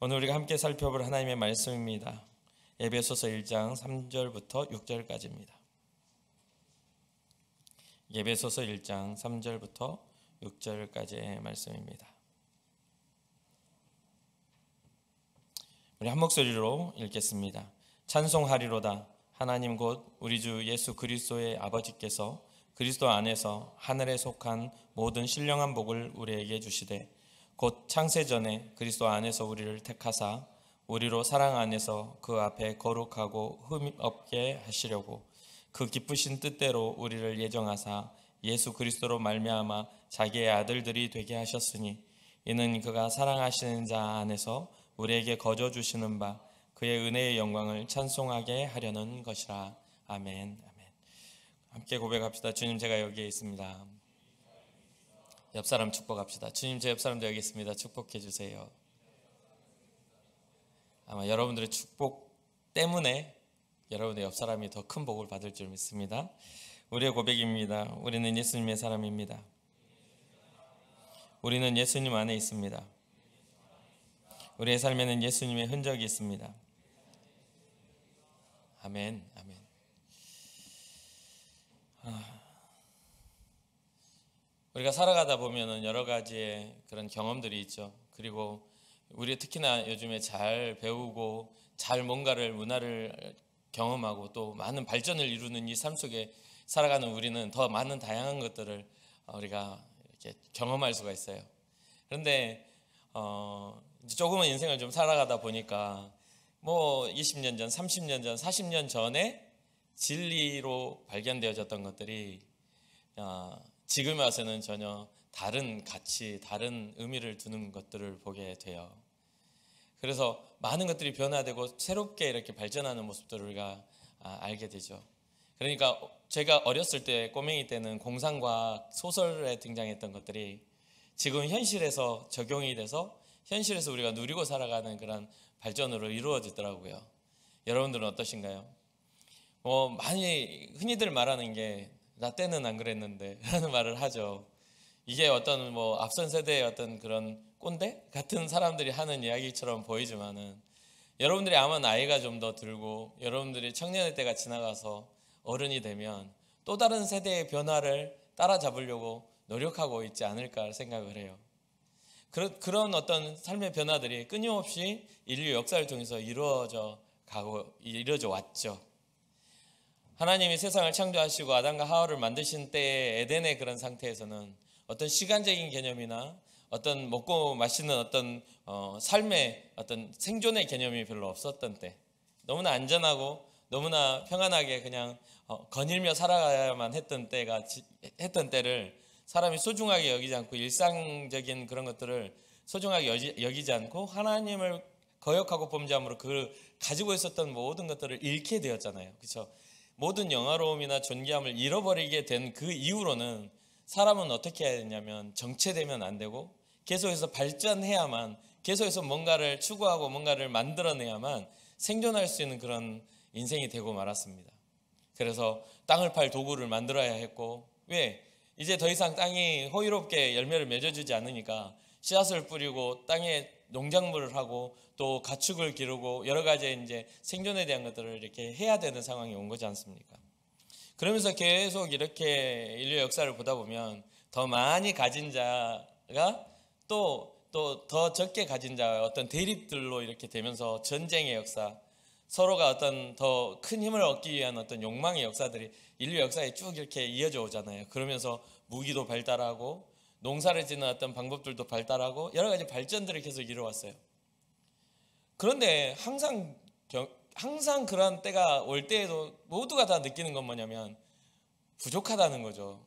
오늘 우리가 함께 살펴볼 하나님의 말씀입니다. 에베소서 1장 3절부터 6절까지입니다. 에베소서 1장 3절부터 6절까지의 말씀입니다. 우리 한 목소리로 읽겠습니다. 찬송하리로다 하나님 곧 우리 주 예수 그리스도의 아버지께서 그리스도 안에서 하늘에 속한 모든 신령한 복을 우리에게 주시되 곧 창세 전에 그리스도 안에서 우리를 택하사 우리로 사랑 안에서 그 앞에 거룩하고 흠 없게 하시려고 그 기쁘신 뜻대로 우리를 예정하사 예수 그리스도로 말미암아 자기의 아들들이 되게 하셨으니 이는 그가 사랑하시는 자 안에서 우리에게 거저 주시는 바 그의 은혜의 영광을 찬송하게 하려는 것이라 아멘 아멘 함께 고백합시다 주님 제가 여기에 있습니다 옆 사람 축복합시다. 주님 제 옆 사람도 여기 있습니다. 축복해 주세요. 아마 여러분들의 축복 때문에 여러분의 옆 사람이 더 큰 복을 받을 줄 믿습니다. 우리의 고백입니다. 우리는 예수님의 사람입니다. 우리는 예수님 안에 있습니다. 우리의 삶에는 예수님의 흔적이 있습니다. 아멘, 아멘. 아. 우리가 살아가다 보면은 여러 가지의 그런 경험들이 있죠. 그리고 우리 특히나 요즘에 잘 배우고 잘 뭔가를 문화를 경험하고 또 많은 발전을 이루는 이 삶 속에 살아가는 우리는 더 많은 다양한 것들을 어, 우리가 이렇게 경험할 수가 있어요. 그런데 어, 조금은 인생을 좀 살아가다 보니까 뭐 20년 전, 30년 전, 40년 전에 진리로 발견되어졌던 것들이 어, 지금의 와서는 전혀 다른 가치, 다른 의미를 두는 것들을 보게 돼요. 그래서 많은 것들이 변화되고 새롭게 이렇게 발전하는 모습들을 우리가 아, 알게 되죠. 그러니까 제가 어렸을 때 꼬맹이 때는 공상과 소설에 등장했던 것들이 지금 현실에서 적용이 돼서 현실에서 우리가 누리고 살아가는 그런 발전으로 이루어지더라고요. 여러분들은 어떠신가요? 뭐 많이 흔히들 말하는 게나 때는 안 그랬는데 라는 말을 하죠. 이게 어떤 뭐 앞선 세대의 어떤 그런 꼰대 같은 사람들이 하는 이야기처럼 보이지만은 여러분들이 아마 나이가 좀 더 들고 여러분들이 청년의 때가 지나가서 어른이 되면 또 다른 세대의 변화를 따라잡으려고 노력하고 있지 않을까 생각을 해요. 그런 어떤 삶의 변화들이 끊임없이 인류 역사를 통해서 이루어져 가고 이루어져 왔죠. 하나님이 세상을 창조하시고 아담과 하와를 만드신 때에 에덴의 그런 상태에서는 어떤 시간적인 개념이나 어떤 먹고 마시는 어떤 어, 삶의 어떤 생존의 개념이 별로 없었던 때 너무나 안전하고 너무나 평안하게 그냥 어, 거닐며 살아가야만 했던 때가 했던 때를 사람이 소중하게 여기지 않고 일상적인 그런 것들을 소중하게 여지, 여기지 않고 하나님을 거역하고 범죄함으로 그 가지고 있었던 모든 것들을 잃게 되었잖아요. 그렇죠? 모든 영화로움이나 존귀함을 잃어버리게 된 그 이후로는 사람은 어떻게 해야 되냐면 정체되면 안 되고 계속해서 발전해야만 계속해서 뭔가를 추구하고 뭔가를 만들어내야만 생존할 수 있는 그런 인생이 되고 말았습니다. 그래서 땅을 팔 도구를 만들어야 했고 왜 이제 더 이상 땅이 호의롭게 열매를 맺어주지 않으니까 씨앗을 뿌리고 땅에 농작물을 하고 또 가축을 기르고 여러 가지 이제 생존에 대한 것들을 이렇게 해야 되는 상황이 온 거지 않습니까? 그러면서 계속 이렇게 인류 역사를 보다 보면 더 많이 가진 자가 또 또 더 적게 가진 자의 어떤 대립들로 이렇게 되면서 전쟁의 역사 서로가 어떤 더 큰 힘을 얻기 위한 어떤 욕망의 역사들이 인류 역사에 쭉 이렇게 이어져 오잖아요. 그러면서 무기도 발달하고 농사를 짓는 어떤 방법들도 발달하고 여러 가지 발전들을 계속 이루어왔어요 그런데 항상 항상 그런 때가 올 때에도 모두가 다 느끼는 건 뭐냐면 부족하다는 거죠.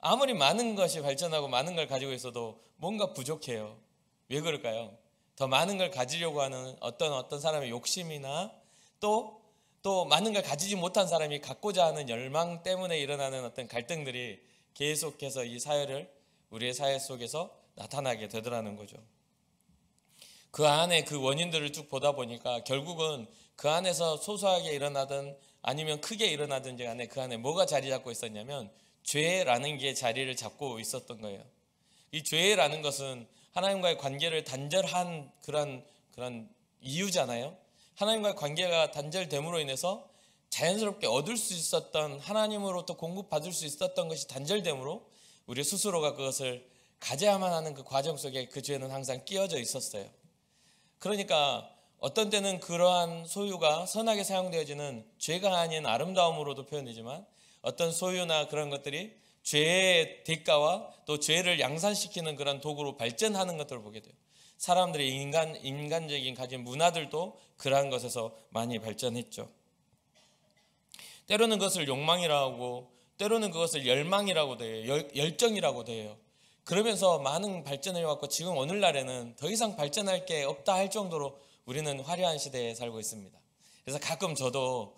아무리 많은 것이 발전하고 많은 걸 가지고 있어도 뭔가 부족해요. 왜 그럴까요? 더 많은 걸 가지려고 하는 어떤 어떤 사람의 욕심이나 또, 또 많은 걸 가지지 못한 사람이 갖고자 하는 열망 때문에 일어나는 어떤 갈등들이 계속해서 이 사회를 우리의 사회 속에서 나타나게 되더라는 거죠. 그 안에 그 원인들을 쭉 보다 보니까 결국은 그 안에서 소소하게 일어나든 아니면 크게 일어나든 지 간에 그 안에 뭐가 자리 잡고 있었냐면 죄라는 게 자리를 잡고 있었던 거예요. 이 죄라는 것은 하나님과의 관계를 단절한 그런 그런 이유잖아요. 하나님과의 관계가 단절됨으로 인해서 자연스럽게 얻을 수 있었던 하나님으로부터 공급받을 수 있었던 것이 단절됨으로 우리 스스로가 그것을 가져야만 하는 그 과정 속에 그 죄는 항상 끼어져 있었어요. 그러니까 어떤 때는 그러한 소유가 선하게 사용되어지는 죄가 아닌 아름다움으로도 표현되지만 어떤 소유나 그런 것들이 죄의 대가와 또 죄를 양산시키는 그런 도구로 발전하는 것들을 보게 돼요. 사람들의 인간 인간적인 가진 문화들도 그러한 것에서 많이 발전했죠. 때로는 그것을 욕망이라고 하고 때로는 그것을 열망이라고 돼요. 열, 열정이라고 돼요. 그러면서 많은 발전을 해왔고 지금 오늘날에는 더 이상 발전할 게 없다 할 정도로 우리는 화려한 시대에 살고 있습니다. 그래서 가끔 저도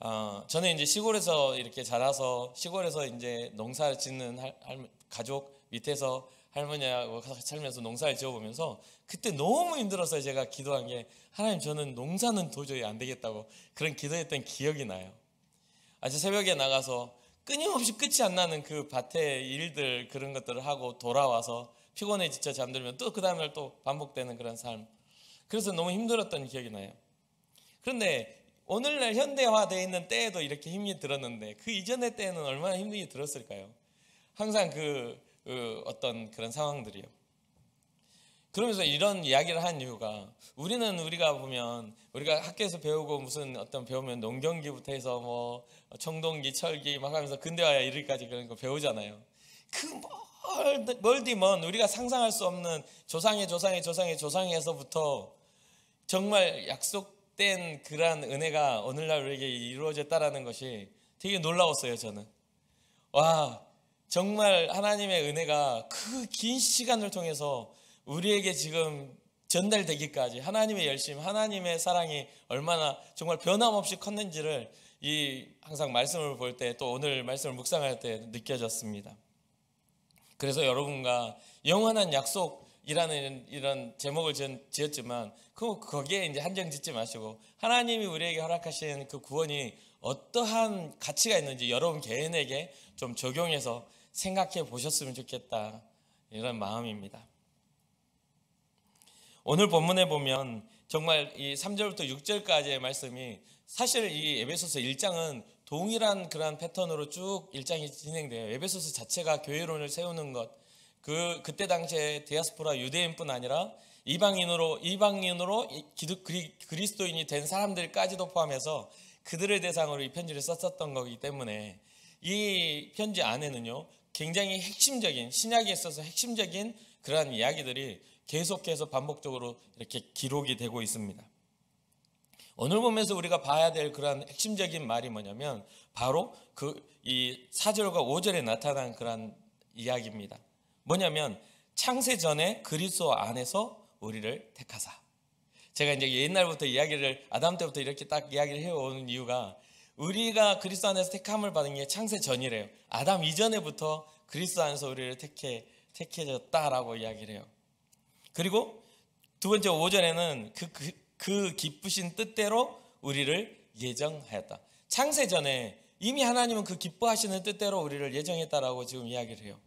어, 저는 이제 시골에서 이렇게 자라서 시골에서 이제 농사를 짓는 할, 할, 가족 밑에서 할머니하고 살면서 농사를 지어보면서 그때 너무 힘들어서 제가 기도한 게 하나님 저는 농사는 도저히 안 되겠다고 그런 기도했던 기억이 나요. 아주 새벽에 나가서 끊임없이 끝이 안 나는 그 밭의 일들 그런 것들을 하고 돌아와서 피곤해 지쳐 잠들면 또 그 다음날 또 반복되는 그런 삶. 그래서 너무 힘들었던 기억이 나요. 그런데 오늘날 현대화되어 있는 때에도 이렇게 힘이 들었는데 그 이전의 때에는 얼마나 힘이 들었을까요? 항상 그, 그 어떤 그런 상황들이요. 그러면서 이런 이야기를 한 이유가 우리는 우리가 보면 우리가 학교에서 배우고 무슨 어떤 배우면 농경기부터 해서 뭐 청동기, 철기 막 하면서 근대화야 이르기까지 그런 거 배우잖아요. 그 멀디먼 우리가 상상할 수 없는 조상의 조상의 조상의 조상에서부터 정말 약속된 그러한 은혜가 오늘날 우리에게 이루어졌다라는 것이 되게 놀라웠어요 저는. 와 정말 하나님의 은혜가 그 긴 시간을 통해서 우리에게 지금 전달되기까지 하나님의 열심, 하나님의 사랑이 얼마나 정말 변함없이 컸는지를 이 항상 말씀을 볼 때 또 오늘 말씀을 묵상할 때 느껴졌습니다. 그래서 여러분과 영원한 약속이라는 이런 제목을 지었지만 그 거기에 이제 한정 짓지 마시고 하나님이 우리에게 허락하신 그 구원이 어떠한 가치가 있는지 여러분 개인에게 좀 적용해서 생각해 보셨으면 좋겠다 이런 마음입니다. 오늘 본문에 보면 정말 이 3절부터 6절까지의 말씀이 사실 이 에베소서 1장은 동일한 그러한 패턴으로 쭉 1장이 진행돼요. 에베소서 자체가 교회론을 세우는 것, 그 그때 당시에 디아스포라 유대인뿐 아니라 이방인으로 이방인으로 기독 그리, 그리스도인이 된 사람들까지도 포함해서 그들을 대상으로 이 편지를 썼었던 거기 때문에 이 편지 안에는요 굉장히 핵심적인 신약에 있어서 핵심적인 그러한 이야기들이 계속해서 반복적으로 이렇게 기록이 되고 있습니다. 오늘 보면서 우리가 봐야 될그러 핵심적인 말이 뭐냐면 바로 그이 사절과오절에 나타난 그러 이야기입니다. 뭐냐면 창세 전에 그리스도 안에서 우리를 택하사. 제가 이제 옛날부터 이야기를 아담 때부터 이렇게 딱 이야기를 해오는 이유가 우리가 그리스도 안에서 택함을 받은 게 창세 전이래요. 아담 이전에부터 그리스도 안에서 우리를 택해 택해졌다라고 이야기를 해요. 그리고 두 번째 오전에는 그, 그, 그 기쁘신 뜻대로 우리를 예정하였다. 창세 전에 이미 하나님은 그 기뻐하시는 뜻대로 우리를 예정했다라고 지금 이야기를 해요.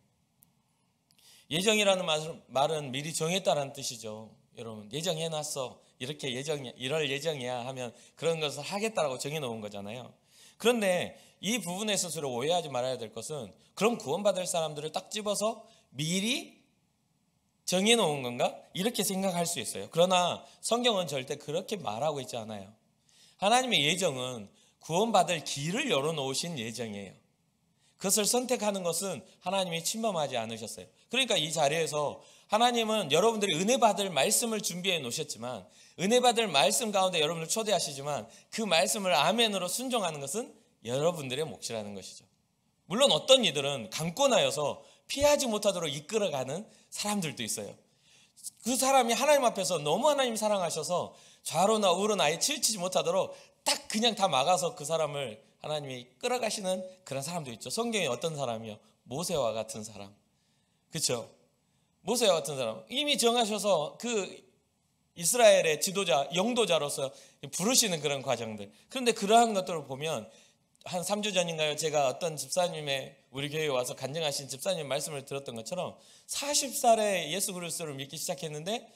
예정이라는 말은 미리 정했다는 뜻이죠. 여러분 예정해놨어 이렇게 예정 이럴 예정이야 하면 그런 것을 하겠다라고 정해놓은 거잖아요. 그런데 이 부분에서 서로 오해하지 말아야 될 것은 그럼 구원받을 사람들을 딱 집어서 미리 정해놓은 건가? 이렇게 생각할 수 있어요. 그러나 성경은 절대 그렇게 말하고 있지 않아요. 하나님의 예정은 구원받을 길을 열어놓으신 예정이에요. 그것을 선택하는 것은 하나님이 침범하지 않으셨어요. 그러니까 이 자리에서 하나님은 여러분들이 은혜 받을 말씀을 준비해 놓으셨지만 은혜 받을 말씀 가운데 여러분을 초대하시지만 그 말씀을 아멘으로 순종하는 것은 여러분들의 몫이라는 것이죠. 물론 어떤 이들은 강권하여서 피하지 못하도록 이끌어가는 사람들도 있어요. 그 사람이 하나님 앞에서 너무 하나님 사랑하셔서 좌로나 우로나 아예 치우치지 못하도록 딱 그냥 다 막아서 그 사람을 하나님이 끌어가시는 그런 사람도 있죠. 성경에 어떤 사람이요? 모세와 같은 사람. 그렇죠? 모세와 같은 사람. 이미 정하셔서 그 이스라엘의 지도자, 영도자로서 부르시는 그런 과정들. 그런데 그러한 것들을 보면 한 3주 전인가요? 제가 어떤 집사님의 우리 교회에 와서 간증하신 집사님 말씀을 들었던 것처럼 40살에 예수 그리스도를 믿기 시작했는데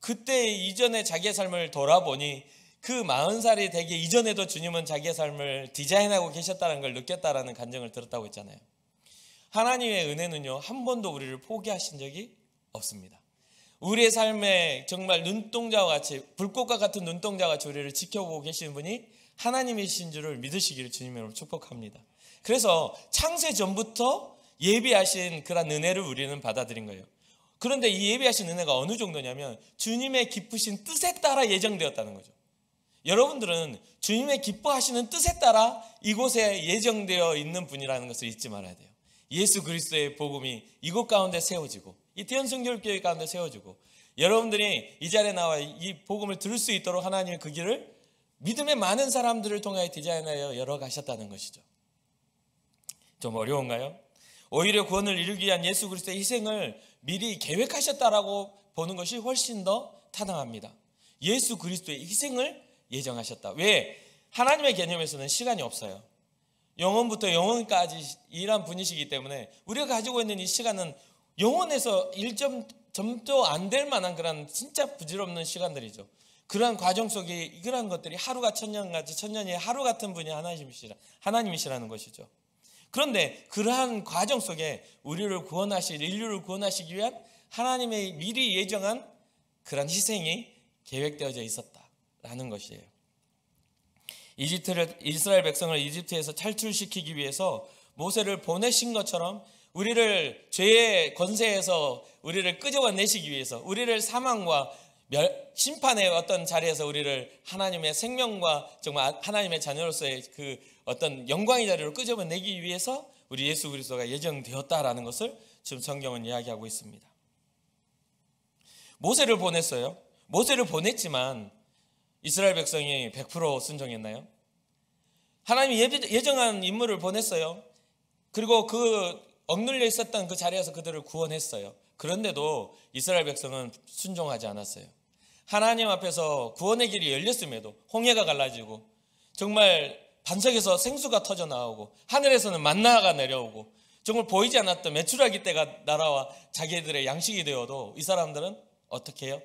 그때 이전에 자기의 삶을 돌아보니 그 40살이 되기 이전에도 주님은 자기의 삶을 디자인하고 계셨다는 걸 느꼈다라는 간증을 들었다고 했잖아요. 하나님의 은혜는요. 한 번도 우리를 포기하신 적이 없습니다. 우리의 삶에 정말 눈동자와 같이 불꽃과 같은 눈동자 가이 우리를 지켜보고 계신 분이 하나님이신 줄을 믿으시기를 주님으로 축복합니다. 그래서 창세 전부터 예비하신 그런 은혜를 우리는 받아들인 거예요. 그런데 이 예비하신 은혜가 어느 정도냐면 주님의 기쁘신 뜻에 따라 예정되었다는 거죠. 여러분들은 주님의 기뻐하시는 뜻에 따라 이곳에 예정되어 있는 분이라는 것을 잊지 말아야 돼요. 예수 그리스도의 복음이 이곳 가운데 세워지고 이태원 성결교회 가운데 세워지고 여러분들이 이 자리에 나와 이 복음을 들을 수 있도록 하나님의 그 길을 믿음의 많은 사람들을 통하여 디자인하여 열어가셨다는 것이죠. 좀 어려운가요? 오히려 구원을 이루기 위한 예수 그리스도의 희생을 미리 계획하셨다라고 보는 것이 훨씬 더 타당합니다. 예수 그리스도의 희생을 예정하셨다. 왜? 하나님의 개념에서는 시간이 없어요. 영혼부터 영혼까지 일한 분이시기 때문에 우리가 가지고 있는 이 시간은 영혼에서 1점 점도 안될 만한 그런 진짜 부질없는 시간들이죠. 그러한 과정 속에 이러한 것들이 하루가 천년같이 천년이 하루 같은 분이 하나님이시라, 하나님이시라는 것이죠. 그런데 그러한 과정 속에 우리를 구원하실 인류를 구원하시기 위한 하나님의 미리 예정한 그러 희생이 계획되어져 있었다라는 것이에요. 이집트를 이스라엘 백성을 이집트에서 탈출시키기 위해서 모세를 보내신 것처럼 우리를 죄의 권세에서 우리를 끄집어내시기 위해서 우리를 사망과 심판의 어떤 자리에서 우리를 하나님의 생명과 정말 아, 하나님의 자녀로서의 그 어떤 영광의 자리로 끄집어내기 위해서 우리 예수 그리스도가 예정되었다라는 것을 지금 성경은 이야기하고 있습니다. 모세를 보냈어요. 모세를 보냈지만 이스라엘 백성이 100% 순종했나요? 하나님이 예정한 인물을 보냈어요. 그리고 그 억눌려 있었던 그 자리에서 그들을 구원했어요. 그런데도 이스라엘 백성은 순종하지 않았어요. 하나님 앞에서 구원의 길이 열렸음에도 홍해가 갈라지고 정말 반석에서 생수가 터져 나오고 하늘에서는 만나가 내려오고 정말 보이지 않았던 메추라기 때가 날아와 자기들의 양식이 되어도 이 사람들은 어떻게 해요?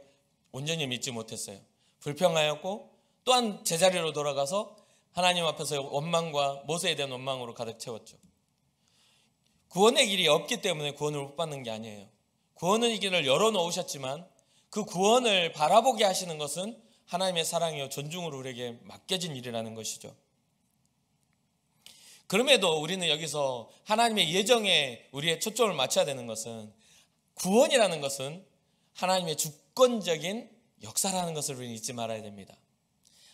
온전히 믿지 못했어요. 불평하였고 또한 제자리로 돌아가서 하나님 앞에서 원망과 모세에 대한 원망으로 가득 채웠죠. 구원의 길이 없기 때문에 구원을 못 받는 게 아니에요. 구원의 길을 열어놓으셨지만 그 구원을 바라보게 하시는 것은 하나님의 사랑이요 존중으로 우리에게 맡겨진 일이라는 것이죠. 그럼에도 우리는 여기서 하나님의 예정에 우리의 초점을 맞춰야 되는 것은 구원이라는 것은 하나님의 주권적인 역사라는 것을 우리는 잊지 말아야 됩니다.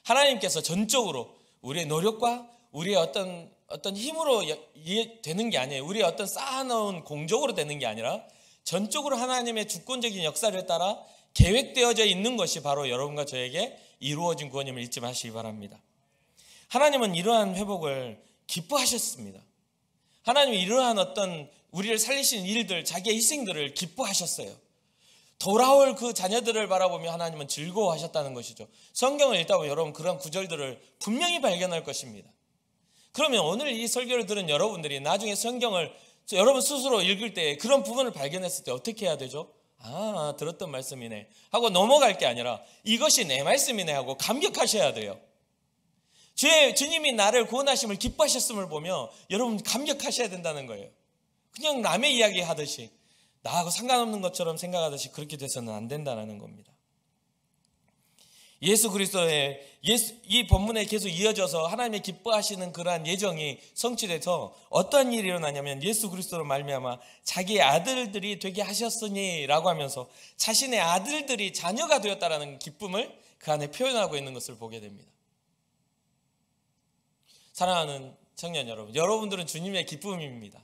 하나님께서 전적으로 우리의 노력과 우리의 어떤 어떤 힘으로 되는 게 아니에요. 우리의 어떤 쌓아놓은 공적으로 되는 게 아니라 전적으로 하나님의 주권적인 역사를 따라 계획되어져 있는 것이 바로 여러분과 저에게 이루어진 구원임을 잊지 마시기 바랍니다. 하나님은 이러한 회복을 기뻐하셨습니다. 하나님이 이러한 어떤 우리를 살리신 일들, 자기의 희생들을 기뻐하셨어요. 돌아올 그 자녀들을 바라보며 하나님은 즐거워하셨다는 것이죠. 성경을 읽다 보면 여러분 그런 구절들을 분명히 발견할 것입니다. 그러면 오늘 이 설교를 들은 여러분들이 나중에 성경을 여러분 스스로 읽을 때 그런 부분을 발견했을 때 어떻게 해야 되죠? 아, 들었던 말씀이네. 하고 넘어갈 게 아니라 이것이 내 말씀이네 하고 감격하셔야 돼요. 주, 주님이 나를 구원하심을 기뻐하셨음을 보며 여러분 감격하셔야 된다는 거예요. 그냥 남의 이야기 하듯이 나하고 상관없는 것처럼 생각하듯이 그렇게 돼서는 안 된다는 겁니다. 예수 그리스도의 예수, 이 본문에 계속 이어져서 하나님의 기뻐하시는 그러한 예정이 성취돼서 어떤 일이 일어나냐면 예수 그리스도로 말미암아 자기의 아들들이 되게 하셨으니라고 하면서 자신의 아들들이 자녀가 되었다라는 기쁨을 그 안에 표현하고 있는 것을 보게 됩니다. 사랑하는 청년 여러분, 여러분들은 주님의 기쁨입니다.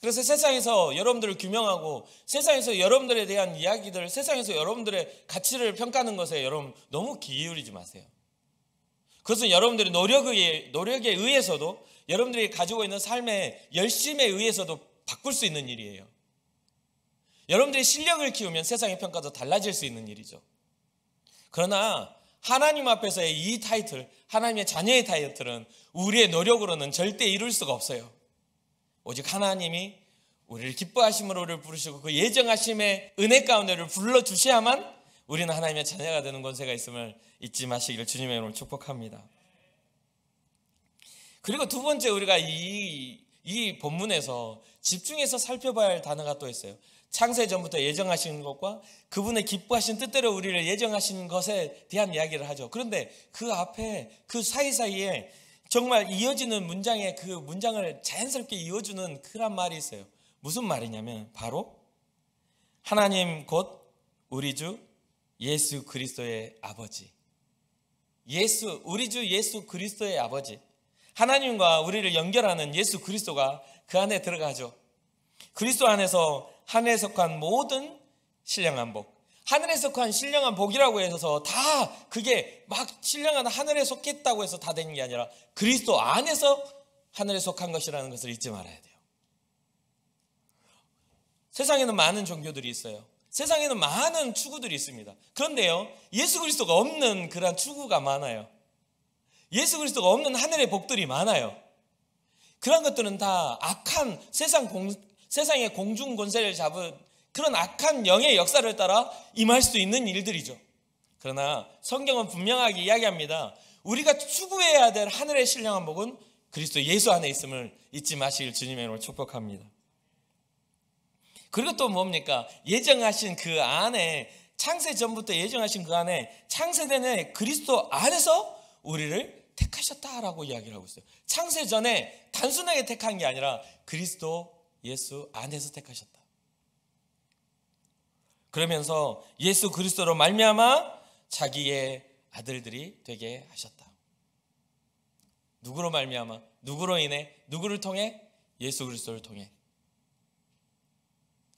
그래서 세상에서 여러분들을 규명하고 세상에서 여러분들에 대한 이야기들, 세상에서 여러분들의 가치를 평가하는 것에 여러분 너무 기울이지 마세요. 그것은 여러분들의 노력에, 노력에 의해서도 여러분들이 가지고 있는 삶의 열심에 의해서도 바꿀 수 있는 일이에요. 여러분들이 실력을 키우면 세상의 평가도 달라질 수 있는 일이죠. 그러나 하나님 앞에서의 이 타이틀, 하나님의 자녀의 타이틀은 우리의 노력으로는 절대 이룰 수가 없어요. 오직 하나님이 우리를 기뻐하심으로를 부르시고 그 예정하심의 은혜 가운데를 불러 주셔야만 우리는 하나님의 자녀가 되는 권세가 있음을 잊지 마시기를 주님의 이름으로 축복합니다. 그리고 두 번째 우리가 이, 이 본문에서 집중해서 살펴봐야 할 단어가 또 있어요. 창세 전부터 예정하신 것과 그분의 기뻐하신 뜻대로 우리를 예정하신 것에 대한 이야기를 하죠. 그런데 그 앞에 그 사이사이에 정말 이어지는 문장에 그 문장을 자연스럽게 이어주는 그런 말이 있어요. 무슨 말이냐면 바로 하나님 곧 우리 주 예수 그리스도의 아버지. 예수 우리 주 예수 그리스도의 아버지. 하나님과 우리를 연결하는 예수 그리스도가 그 안에 들어가죠. 그리스도 안에서 한해 속한 모든 신령 한복, 하늘에 속한 그 신령한 복이라고 해서 다 그게 막 신령한 하늘에 속했다고 해서 다 되는 게 아니라 그리스도 안에서 하늘에 속한 것이라는 것을 잊지 말아야 돼요. 세상에는 많은 종교들이 있어요. 세상에는 많은 추구들이 있습니다. 그런데요, 예수 그리스도가 없는 그러 추구가 많아요. 예수 그리스도가 없는 하늘의 복들이 많아요. 그런 것들은 다 악한 세상 공, 세상의 공중 권세를 잡은 그런 악한 영의 역사를 따라 임할 수 있는 일들이죠. 그러나 성경은 분명하게 이야기합니다. 우리가 추구해야 될 하늘의 신령한 복은 그리스도 예수 안에 있음을 잊지 마시길 주님의 이름으로 축복합니다. 그리고 또 뭡니까? 예정하신 그 안에 창세 전부터 예정하신 그 안에 창세전에 그리스도 안에서 우리를 택하셨다라고 이야기를 하고 있어요. 창세 전에 단순하게 택한 게 아니라 그리스도 예수 안에서 택하셨다. 그러면서 예수 그리스도로 말미암아 자기의 아들들이 되게 하셨다. 누구로 말미암아? 누구로 인해? 누구를 통해? 예수 그리스도를 통해.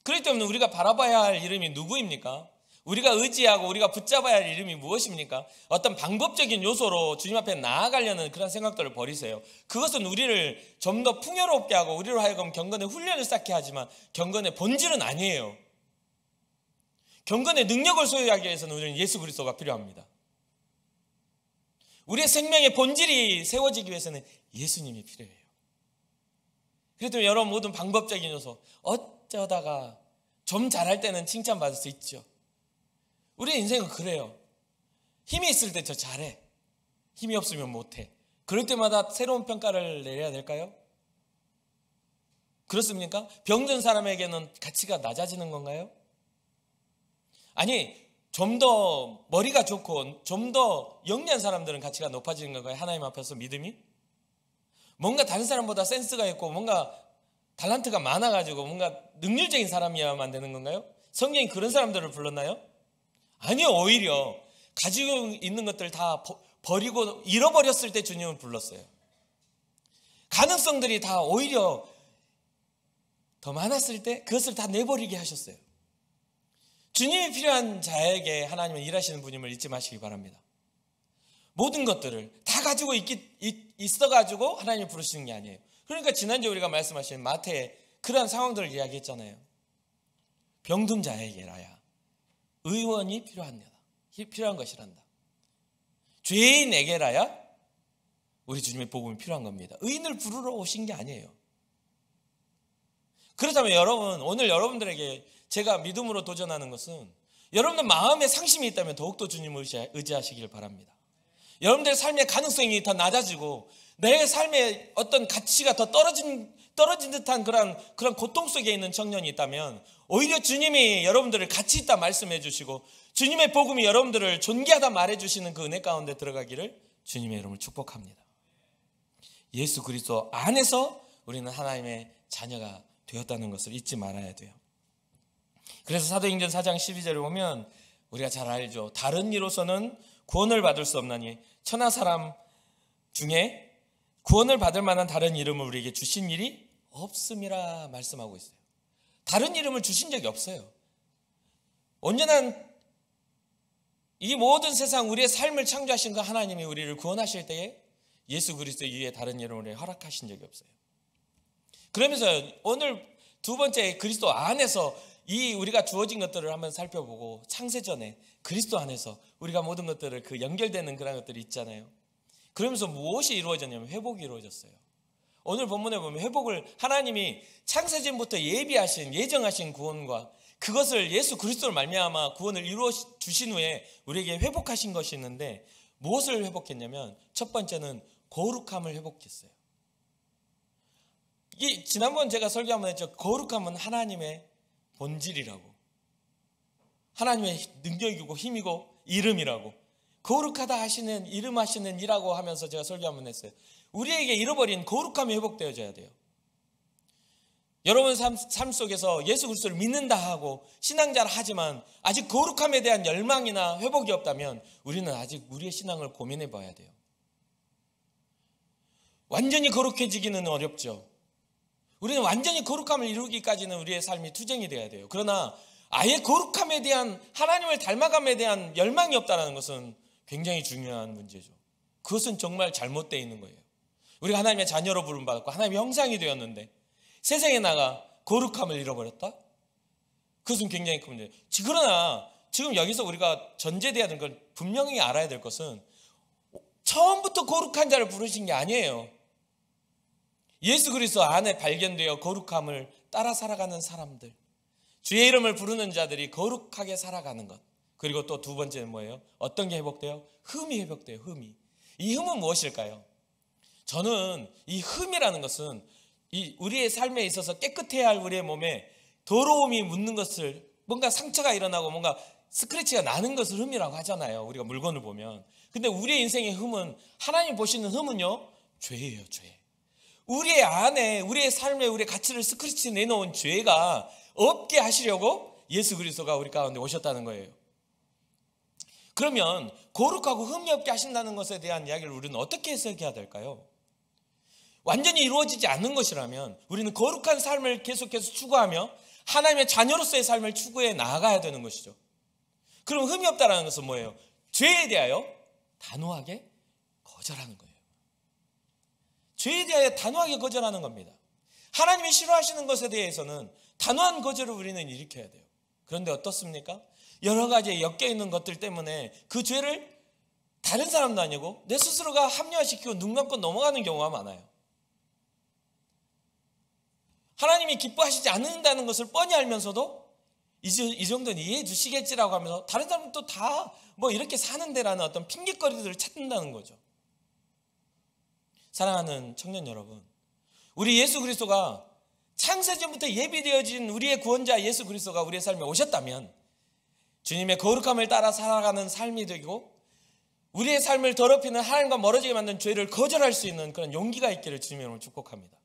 그렇기 때문에 우리가 바라봐야 할 이름이 누구입니까? 우리가 의지하고 우리가 붙잡아야 할 이름이 무엇입니까? 어떤 방법적인 요소로 주님 앞에 나아가려는 그런 생각들을 버리세요. 그것은 우리를 좀 더 풍요롭게 하고 우리로 하여금 경건의 훈련을 쌓게 하지만 경건의 본질은 아니에요. 경건의 능력을 소유하기 위해서는 우리는 예수 그리스도가 필요합니다. 우리의 생명의 본질이 세워지기 위해서는 예수님이 필요해요. 그래도 여러 모든 방법적인 요소 어쩌다가 좀 잘할 때는 칭찬받을 수 있죠. 우리 인생은 그래요. 힘이 있을 때 저 잘해. 힘이 없으면 못해. 그럴 때마다 새로운 평가를 내려야 될까요? 그렇습니까? 병든 사람에게는 가치가 낮아지는 건가요? 아니 좀 더 머리가 좋고 좀 더 영리한 사람들은 가치가 높아지는 건가요? 하나님 앞에서 믿음이? 뭔가 다른 사람보다 센스가 있고 뭔가 달란트가 많아가지고 뭔가 능률적인 사람이야만 어 되는 건가요? 성경이 그런 사람들을 불렀나요? 아니요 오히려 가지고 있는 것들 다 버리고 잃어버렸을 때 주님을 불렀어요. 가능성들이 다 오히려 더 많았을 때 그것을 다 내버리게 하셨어요. 주님이 필요한 자에게 하나님은 일하시는 분임을 잊지 마시기 바랍니다. 모든 것들을 다 가지고 있기, 있어 가지고 하나님이 부르시는 게 아니에요. 그러니까 지난주에 우리가 말씀하신 마태의 그러 상황들을 이야기했잖아요. 병든 자에게라야 의원이 필요합니다. 필요한 것이란다. 죄인에게라야 우리 주님의 복음이 필요한 겁니다. 의인을 부르러 오신 게 아니에요. 그렇다면 여러분 오늘 여러분들에게 제가 믿음으로 도전하는 것은 여러분들 마음에 상심이 있다면 더욱더 주님을 의지하시길 바랍니다. 여러분들 삶의 가능성이 더 낮아지고 내 삶의 어떤 가치가 더 떨어진 떨어진 듯한 그런 그런 고통 속에 있는 청년이 있다면 오히려 주님이 여러분들을 가치 있다 말씀해 주시고 주님의 복음이 여러분들을 존귀하다 말해 주시는 그 은혜 가운데 들어가기를 주님의 이름을 축복합니다. 예수 그리스도 안에서 우리는 하나님의 자녀가 되었다는 것을 잊지 말아야 돼요. 그래서 사도행전 4장 12절에 보면 우리가 잘 알죠. 다른 이로서는 구원을 받을 수 없나니 천하 사람 중에 구원을 받을 만한 다른 이름을 우리에게 주신 일이 없음이라 말씀하고 있어요. 다른 이름을 주신 적이 없어요. 온전한 이 모든 세상 우리의 삶을 창조하신 그 하나님이 우리를 구원하실 때에 예수 그리스도 이외에 다른 이름을 허락하신 적이 없어요. 그러면서 오늘 두 번째 그리스도 안에서 이 우리가 주어진 것들을 한번 살펴보고 창세전에 그리스도 안에서 우리가 모든 것들을 그 연결되는 그런 것들이 있잖아요. 그러면서 무엇이 이루어졌냐면 회복이 이루어졌어요. 오늘 본문에 보면 회복을 하나님이 창세전부터 예비하신 예정하신 구원과 그것을 예수 그리스도를 말미암아 구원을 이루어 주신 후에 우리에게 회복하신 것이 있는데 무엇을 회복했냐면 첫 번째는 거룩함을 회복했어요. 이 지난번 제가 설교 한번 했죠. 거룩함은 하나님의 본질이라고. 하나님의 능력이고 힘이고 이름이라고. 거룩하다 하시는 이름 하시는 이라고 하면서 제가 설교 한번 했어요. 우리에게 잃어버린 거룩함이 회복되어져야 돼요. 여러분 삶, 삶 속에서 예수 그리스도를 믿는다 하고 신앙자를 하지만 아직 거룩함에 대한 열망이나 회복이 없다면 우리는 아직 우리의 신앙을 고민해 봐야 돼요. 완전히 거룩해지기는 어렵죠. 우리는 완전히 거룩함을 이루기까지는 우리의 삶이 투쟁이 돼야 돼요. 그러나 아예 거룩함에 대한 하나님을 닮아감에 대한 열망이 없다는 것은 굉장히 중요한 문제죠. 그것은 정말 잘못되어 있는 거예요. 우리가 하나님의 자녀로 부름받았고 하나님의 형상이 되었는데 세상에 나가 거룩함을 잃어버렸다? 그것은 굉장히 큰 문제예요. 그러나 지금 여기서 우리가 전제되어야 되는 걸 분명히 알아야 될 것은 처음부터 거룩한 자를 부르신 게 아니에요. 예수 그리스도 안에 발견되어 거룩함을 따라 살아가는 사람들. 주의 이름을 부르는 자들이 거룩하게 살아가는 것. 그리고 또 두 번째는 뭐예요? 어떤 게 회복돼요? 흠이 회복돼요. 흠이. 이 흠은 무엇일까요? 저는 이 흠이라는 것은 이 우리의 삶에 있어서 깨끗해야 할 우리의 몸에 더러움이 묻는 것을 뭔가 상처가 일어나고 뭔가 스크래치가 나는 것을 흠이라고 하잖아요. 우리가 물건을 보면. 근데 우리의 인생의 흠은 하나님 보시는 흠은요. 죄예요, 죄. 우리의 안에 우리의 삶에 우리의 가치를 스크래치 내놓은 죄가 없게 하시려고 예수 그리스도가 우리 가운데 오셨다는 거예요. 그러면 거룩하고 흠이 없게 하신다는 것에 대한 이야기를 우리는 어떻게 해석해야 될까요? 완전히 이루어지지 않는 것이라면 우리는 거룩한 삶을 계속해서 추구하며 하나님의 자녀로서의 삶을 추구해 나아가야 되는 것이죠. 그럼 흠이 없다라는 것은 뭐예요? 죄에 대하여 단호하게 거절하는 거예요. 죄에 대해 단호하게 거절하는 겁니다. 하나님이 싫어하시는 것에 대해서는 단호한 거절을 우리는 일으켜야 돼요. 그런데 어떻습니까? 여러 가지 엮여 있는 것들 때문에 그 죄를 다른 사람도 아니고 내 스스로가 합리화시키고 눈 감고 넘어가는 경우가 많아요. 하나님이 기뻐하시지 않는다는 것을 뻔히 알면서도 이제 이 정도는 이해해 주시겠지라고 하면서 다른 사람도 다 뭐 이렇게 사는데라는 어떤 핑계거리들을 찾는다는 거죠. 사랑하는 청년 여러분, 우리 예수 그리스도가 창세전부터 예비되어진 우리의 구원자 예수 그리스도가 우리의 삶에 오셨다면 주님의 거룩함을 따라 살아가는 삶이 되고 우리의 삶을 더럽히는 하나님과 멀어지게 만든 죄를 거절할 수 있는 그런 용기가 있기를 주님의 이름으로 축복합니다.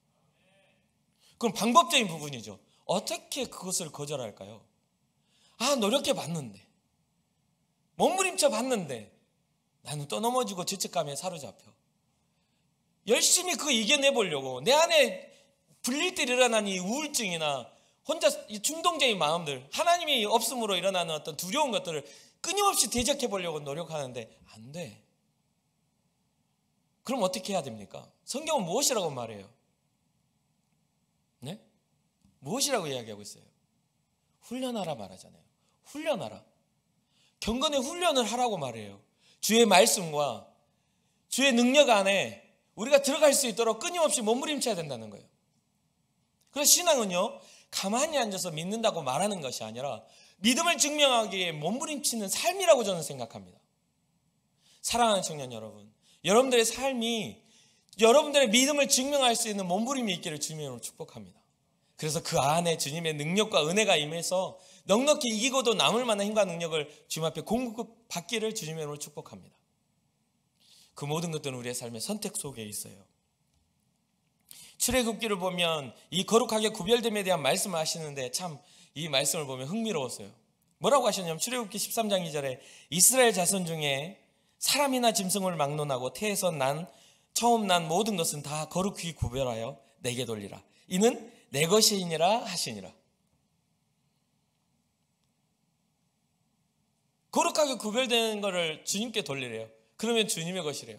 그럼 방법적인 부분이죠. 어떻게 그것을 거절할까요? 아, 노력해 봤는데. 몸부림쳐 봤는데. 나는 떠넘어지고 죄책감에 사로잡혀. 열심히 그 이겨내 보려고 내 안에 불릴 때 일어나는 이 우울증이나 혼자 이 충동적인 마음들 하나님이 없음으로 일어나는 어떤 두려운 것들을 끊임없이 대적해 보려고 노력하는데 안 돼. 그럼 어떻게 해야 됩니까? 성경은 무엇이라고 말해요? 네? 무엇이라고 이야기하고 있어요? 훈련하라 말하잖아요. 훈련하라. 경건의 훈련을 하라고 말해요. 주의 말씀과 주의 능력 안에 우리가 들어갈 수 있도록 끊임없이 몸부림쳐야 된다는 거예요. 그래서 신앙은요, 가만히 앉아서 믿는다고 말하는 것이 아니라 믿음을 증명하기에 몸부림치는 삶이라고 저는 생각합니다. 사랑하는 청년 여러분, 여러분들의 삶이 여러분들의 믿음을 증명할 수 있는 몸부림이 있기를 주님으로 축복합니다. 그래서 그 안에 주님의 능력과 은혜가 임해서 넉넉히 이기고도 남을 만한 힘과 능력을 주님 앞에 공급받기를 주님으로 축복합니다. 그 모든 것들은 우리의 삶의 선택 속에 있어요. 출애굽기를 보면 이 거룩하게 구별됨에 대한 말씀을 하시는데 참 이 말씀을 보면 흥미로웠어요. 뭐라고 하셨냐면 출애굽기 13장 2절에 이스라엘 자손 중에 사람이나 짐승을 막론하고 태에서 난 처음 난 모든 것은 다 거룩히 구별하여 내게 돌리라. 이는 내 것이니라 하시니라. 거룩하게 구별되 것을 주님께 돌리래요. 그러면 주님의 것이래요.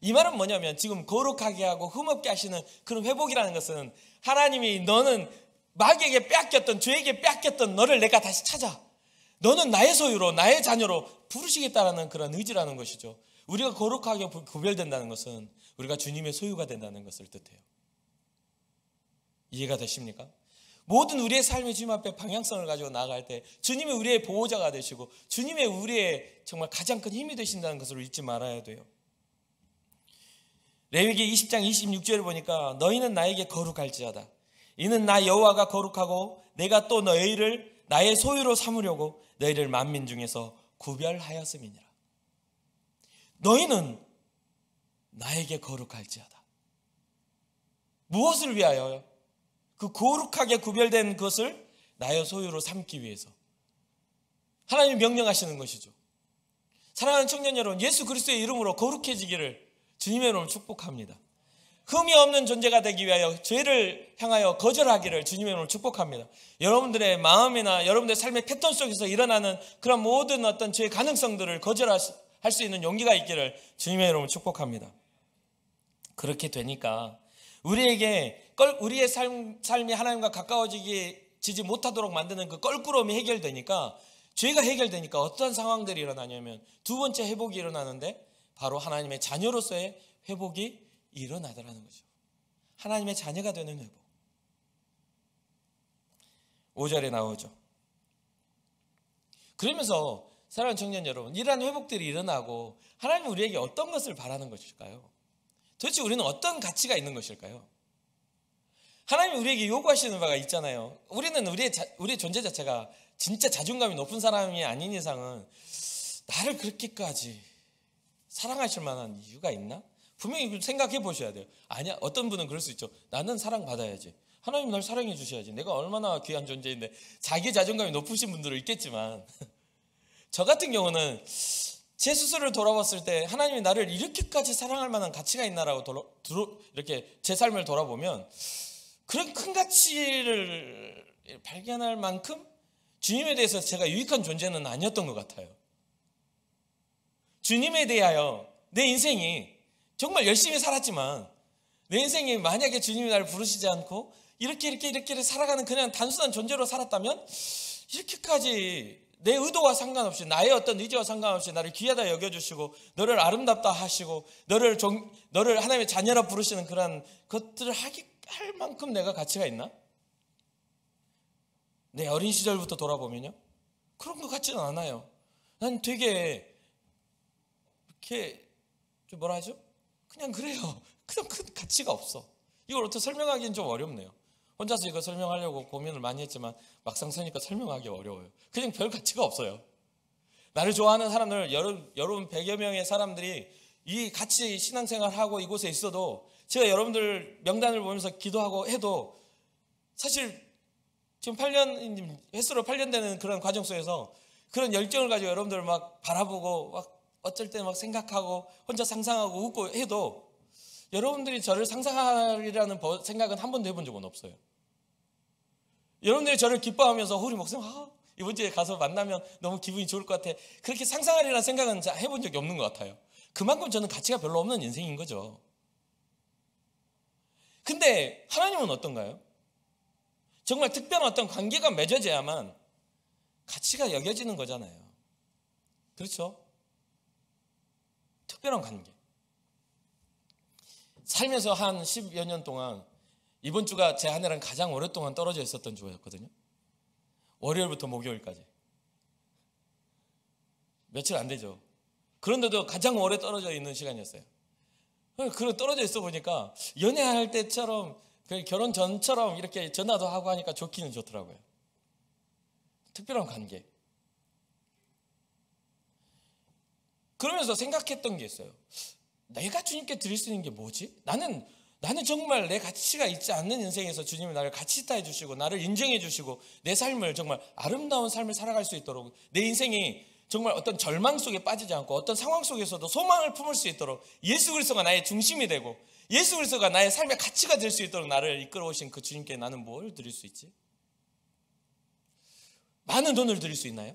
이 말은 뭐냐면 지금 거룩하게 하고 흠없게 하시는 그런 회복이라는 것은 하나님이 너는 마귀에게 빼앗겼던 죄에게 빼앗겼던 너를 내가 다시 찾아. 너는 나의 소유로 나의 자녀로 부르시겠다라는 그런 의지라는 것이죠. 우리가 거룩하게 구별된다는 것은 우리가 주님의 소유가 된다는 것을 뜻해요. 이해가 되십니까? 모든 우리의 삶의 주님 앞에 방향성을 가지고 나아갈 때 주님이 우리의 보호자가 되시고 주님의 우리의 정말 가장 큰 힘이 되신다는 것을 잊지 말아야 돼요. 레위기 20장 26절을 보니까 너희는 나에게 거룩할 지하다. 이는 나 여호와가 거룩하고 내가 또 너희를 나의 소유로 삼으려고 너희를 만민 중에서 구별하였음이니라. 너희는 나에게 거룩할지하다. 무엇을 위하여 그 거룩하게 구별된 것을 나의 소유로 삼기 위해서 하나님이 명령하시는 것이죠. 사랑하는 청년 여러분, 예수 그리스도의 이름으로 거룩해지기를 주님의 이름으로 축복합니다. 흠이 없는 존재가 되기 위하여 죄를 향하여 거절하기를 주님의 이름으로 축복합니다. 여러분들의 마음이나 여러분들의 삶의 패턴 속에서 일어나는 그런 모든 어떤 죄의 가능성들을 거절할 수 있는 용기가 있기를 주님의 이름으로 축복합니다. 그렇게 되니까 우리에게 걸 우리의 삶, 삶이 하나님과 가까워지지 못하도록 만드는 그 껄끄러움이 해결되니까 죄가 해결되니까 어떤 상황들이 일어나냐면 두 번째 회복이 일어나는데 바로 하나님의 자녀로서의 회복이 일어나더라는 거죠. 하나님의 자녀가 되는 회복. 5절에 나오죠. 그러면서 사랑하는 청년 여러분, 이러한 회복들이 일어나고 하나님 은 우리에게 어떤 것을 바라는 것일까요? 도대체 우리는 어떤 가치가 있는 것일까요? 하나님이 우리에게 요구하시는 바가 있잖아요. 우리는 우리의, 자, 우리의 존재 자체가 진짜 자존감이 높은 사람이 아닌 이상은 나를 그렇게까지 사랑하실 만한 이유가 있나? 분명히 생각해 보셔야 돼요. 아니야, 어떤 분은 그럴 수 있죠. 나는 사랑받아야지. 하나님 날 사랑해 주셔야지. 내가 얼마나 귀한 존재인데 자기 자존감이 높으신 분들은 있겠지만 저 같은 경우는 제 스스로를 돌아봤을 때 하나님이 나를 이렇게까지 사랑할 만한 가치가 있나라고 돌아, 이렇게 제 삶을 돌아보면 그런 큰 가치를 발견할 만큼 주님에 대해서 제가 유익한 존재는 아니었던 것 같아요. 주님에 대하여 내 인생이 정말 열심히 살았지만 내 인생이 만약에 주님이 나를 부르시지 않고 이렇게 이렇게 이렇게 살아가는 그냥 단순한 존재로 살았다면 이렇게까지 내 의도와 상관없이 나의 어떤 의지와 상관없이 나를 귀하다 여겨주시고 너를 아름답다 하시고 너를 종, 너를 하나님의 자녀라 부르시는 그런 것들을 하기 할 만큼 내가 가치가 있나? 내 어린 시절부터 돌아보면요. 그런 것 같지는 않아요. 난 되게 이렇게 좀 뭐라 하죠? 그냥 그래요. 그냥 큰 가치가 없어. 이걸 어떻게 설명하기는 좀 어렵네요. 혼자서 이거 설명하려고 고민을 많이 했지만 막상 서니까 설명하기 어려워요. 그냥 별 가치가 없어요. 나를 좋아하는 사람들 여러분, 여러 100여 명의 사람들이 이 같이 신앙생활하고 이곳에 있어도 제가 여러분들 명단을 보면서 기도하고 해도 사실 지금 8년 횟수로 8년 되는 그런 과정 속에서 그런 열정을 가지고 여러분들 막 바라보고 막 어쩔 때 막 생각하고 혼자 상상하고 웃고 해도 여러분들이 저를 상상하리라는 생각은 한 번도 해본 적은 없어요. 여러분들이 저를 기뻐하면서 우리 목사님 아, 이번 주에 가서 만나면 너무 기분이 좋을 것 같아. 그렇게 상상하리라는 생각은 해본 적이 없는 것 같아요. 그만큼 저는 가치가 별로 없는 인생인 거죠. 근데 하나님은 어떤가요? 정말 특별한 어떤 관계가 맺어져야만 가치가 여겨지는 거잖아요. 그렇죠? 특별한 관계. 살면서 한 10여 년 동안 이번 주가 제한 해랑 가장 오랫동안 떨어져 있었던 주였거든요. 월요일부터 목요일까지. 며칠 안 되죠. 그런데도 가장 오래 떨어져 있는 시간이었어요. 어, 그리고 떨어져 있어 보니까 연애할 때처럼 그 결혼 전처럼 이렇게 전화도 하고 하니까 좋기는 좋더라고요. 특별한 관계. 그러면서 생각했던 게 있어요. 내가 주님께 드릴 수 있는 게 뭐지? 나는 나는 정말 내 가치가 있지 않는 인생에서 주님이 나를 가치다해 주시고 나를 인정해 주시고 내 삶을 정말 아름다운 삶을 살아갈 수 있도록 내 인생이 정말 어떤 절망 속에 빠지지 않고 어떤 상황 속에서도 소망을 품을 수 있도록 예수 그리스도가 나의 중심이 되고 예수 그리스도가 나의 삶의 가치가 될 수 있도록 나를 이끌어 오신 그 주님께 나는 뭘 드릴 수 있지? 많은 돈을 드릴 수 있나요?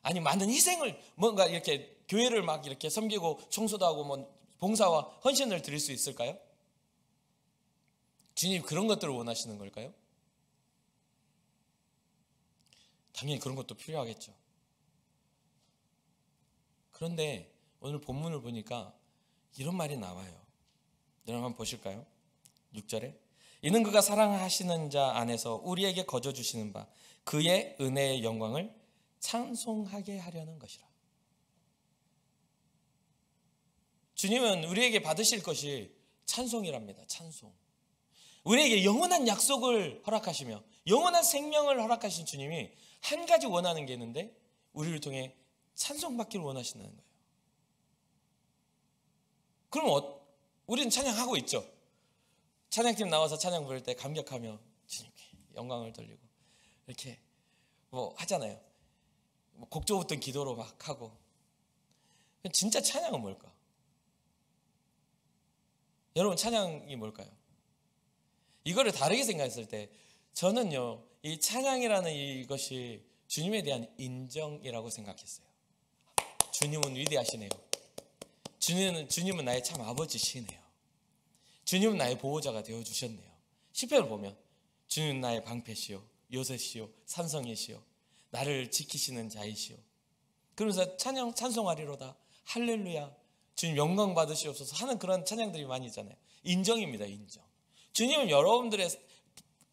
아니 많은 희생을 뭔가 이렇게 교회를 막 이렇게 섬기고 청소도 하고 뭐 봉사와 헌신을 드릴 수 있을까요? 주님 그런 것들을 원하시는 걸까요? 당연히 그런 것도 필요하겠죠. 그런데 오늘 본문을 보니까 이런 말이 나와요. 여러분 한번 보실까요? 6절에 이는 그가 사랑하시는 자 안에서 우리에게 거저 주시는 바 그의 은혜의 영광을 찬송하게 하려는 것이라. 주님은 우리에게 받으실 것이 찬송이랍니다. 찬송. 우리에게 영원한 약속을 허락하시며 영원한 생명을 허락하신 주님이 한 가지 원하는 게 있는데 우리를 통해 찬송받기를 원하신다는 거예요. 그럼 어, 우리는 찬양하고 있죠. 찬양팀 나와서 찬양 부를 때 감격하며 주님께 영광을 돌리고 이렇게 뭐 하잖아요. 뭐 곡 좋았던 기도로 막 하고 진짜 찬양은 뭘까? 여러분 찬양이 뭘까요? 이거를 다르게 생각했을 때 저는요 이 찬양이라는 이것이 주님에 대한 인정이라고 생각했어요. 주님은 위대하시네요. 주님은, 주님은 나의 참 아버지시네요. 주님은 나의 보호자가 되어 주셨네요. 시편을 보면 주님은 나의 방패시요, 요새시요, 산성이시요, 나를 지키시는 자이시요. 그러면서 찬양 찬송하리로다 할렐루야 주님 영광 받으시옵소서 하는 그런 찬양들이 많이 있잖아요. 인정입니다, 인정. 주님은 여러분들의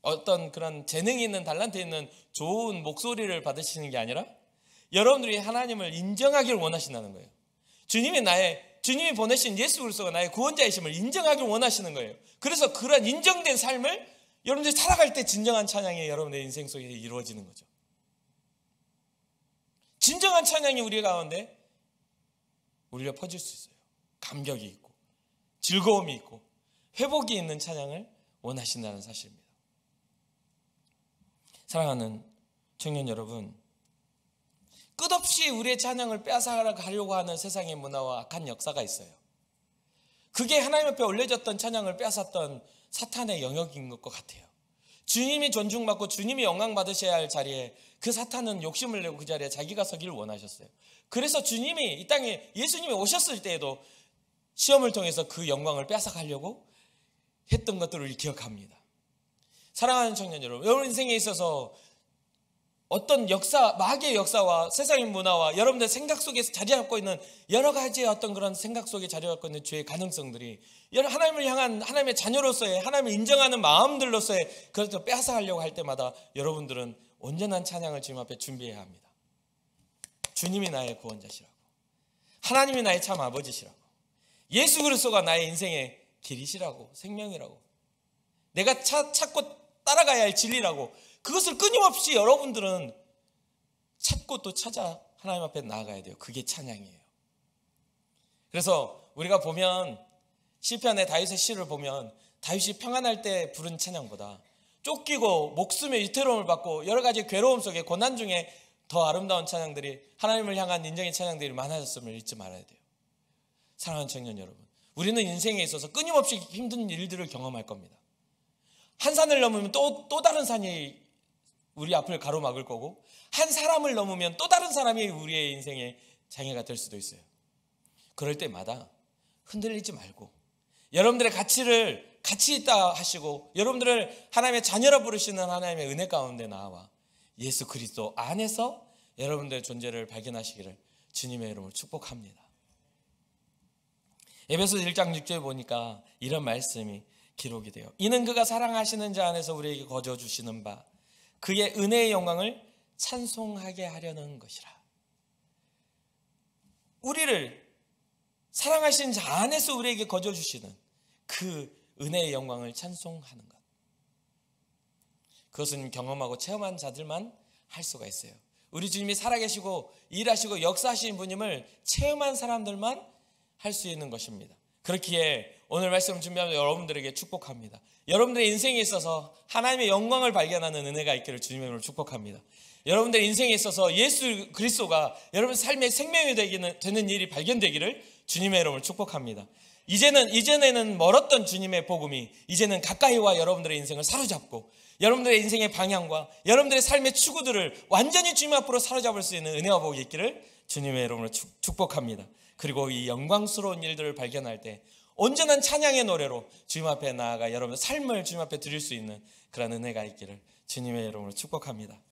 어떤 그런 재능이 있는 달란트 있는 좋은 목소리를 받으시는 게 아니라 여러분들이 하나님을 인정하기를 원하신다는 거예요. 주님이 나의 주님이 보내신 예수 그리스도가 나의 구원자이심을 인정하길 원하시는 거예요. 그래서 그런 인정된 삶을 여러분들이 살아갈 때 진정한 찬양이 여러분의 인생 속에 이루어지는 거죠. 진정한 찬양이 우리 가운데 우리가 퍼질 수 있어요. 감격이 있고 즐거움이 있고 회복이 있는 찬양을 원하신다는 사실입니다. 사랑하는 청년 여러분, 끝없이 우리의 찬양을 빼앗아가려고 하는 세상의 문화와 악한 역사가 있어요. 그게 하나님 앞에 올려졌던 찬양을 빼앗았던 사탄의 영역인 것 같아요. 주님이 존중받고 주님이 영광 받으셔야 할 자리에 그 사탄은 욕심을 내고 그 자리에 자기가 서기를 원하셨어요. 그래서 주님이 이 땅에 예수님이 오셨을 때에도 시험을 통해서 그 영광을 빼앗아가려고 했던 것들을 기억합니다. 사랑하는 청년 여러분, 여러분 인생에 있어서 어떤 역사, 마귀의 역사와 세상의 문화와 여러분들 생각 속에서 자리잡고 있는 여러 가지의 어떤 그런 생각 속에 자리잡고 있는 죄의 가능성들이 여러 하나님을 향한 하나님의 자녀로서의 하나님을 인정하는 마음들로서의 그것을 빼앗아가려고 할 때마다 여러분들은 온전한 찬양을 주님 앞에 준비해야 합니다. 주님이 나의 구원자시라고. 하나님이 나의 참 아버지시라고. 예수 그리스도가 나의 인생의 길이시라고. 생명이라고. 내가 찾고 따라가야 할 진리라고. 그것을 끊임없이 여러분들은 찾고 또 찾아 하나님 앞에 나아가야 돼요. 그게 찬양이에요. 그래서 우리가 보면 시편의 다윗의 시를 보면 다윗이 평안할 때 부른 찬양보다 쫓기고 목숨의 이태로움을 받고 여러 가지 괴로움 속에 고난 중에 더 아름다운 찬양들이 하나님을 향한 인정의 찬양들이 많아졌음을 잊지 말아야 돼요. 사랑하는 청년 여러분, 우리는 인생에 있어서 끊임없이 힘든 일들을 경험할 겁니다. 한 산을 넘으면 또, 또 다른 산이 우리 앞을 가로막을 거고 한 사람을 넘으면 또 다른 사람이 우리의 인생에 장애가 될 수도 있어요. 그럴 때마다 흔들리지 말고 여러분들의 가치를 같이 있다 하시고 여러분들을 하나님의 자녀라 부르시는 하나님의 은혜 가운데 나와 예수 그리스도 안에서 여러분들의 존재를 발견하시기를 주님의 이름으로 축복합니다. 에베소 1장 6절에 보니까 이런 말씀이 기록이 돼요. 이는 그가 사랑하시는 자 안에서 우리에게 거저 주시는 바 그의 은혜의 영광을 찬송하게 하려는 것이라. 우리를 사랑하신 자 안에서 우리에게 거저 주시는 그 은혜의 영광을 찬송하는 것. 그것은 경험하고 체험한 자들만 할 수가 있어요. 우리 주님이 살아계시고 일하시고 역사하시 분임을 체험한 사람들만 할 수 있는 것입니다. 그렇기에 오늘 말씀 준비하면 여러분들에게 축복합니다. 여러분들의 인생에 있어서 하나님의 영광을 발견하는 은혜가 있기를 주님의 이름으로 축복합니다. 여러분들 인생에 있어서 예수 그리스도가 여러분 삶의 생명이 되기는, 되는 일이 발견되기를 주님의 이름으로 축복합니다. 이제는 이전에는 멀었던 주님의 복음이 이제는 가까이와 여러분들의 인생을 사로잡고 여러분들의 인생의 방향과 여러분들의 삶의 추구들을 완전히 주님 앞으로 사로잡을 수 있는 은혜와 복이 있기를 주님의 이름으로 축복합니다. 그리고 이 영광스러운 일들을 발견할 때 온전한 찬양의 노래로 주님 앞에 나아가 여러분 삶을 주님 앞에 드릴 수 있는 그런 은혜가 있기를 주님의 이름으로 축복합니다.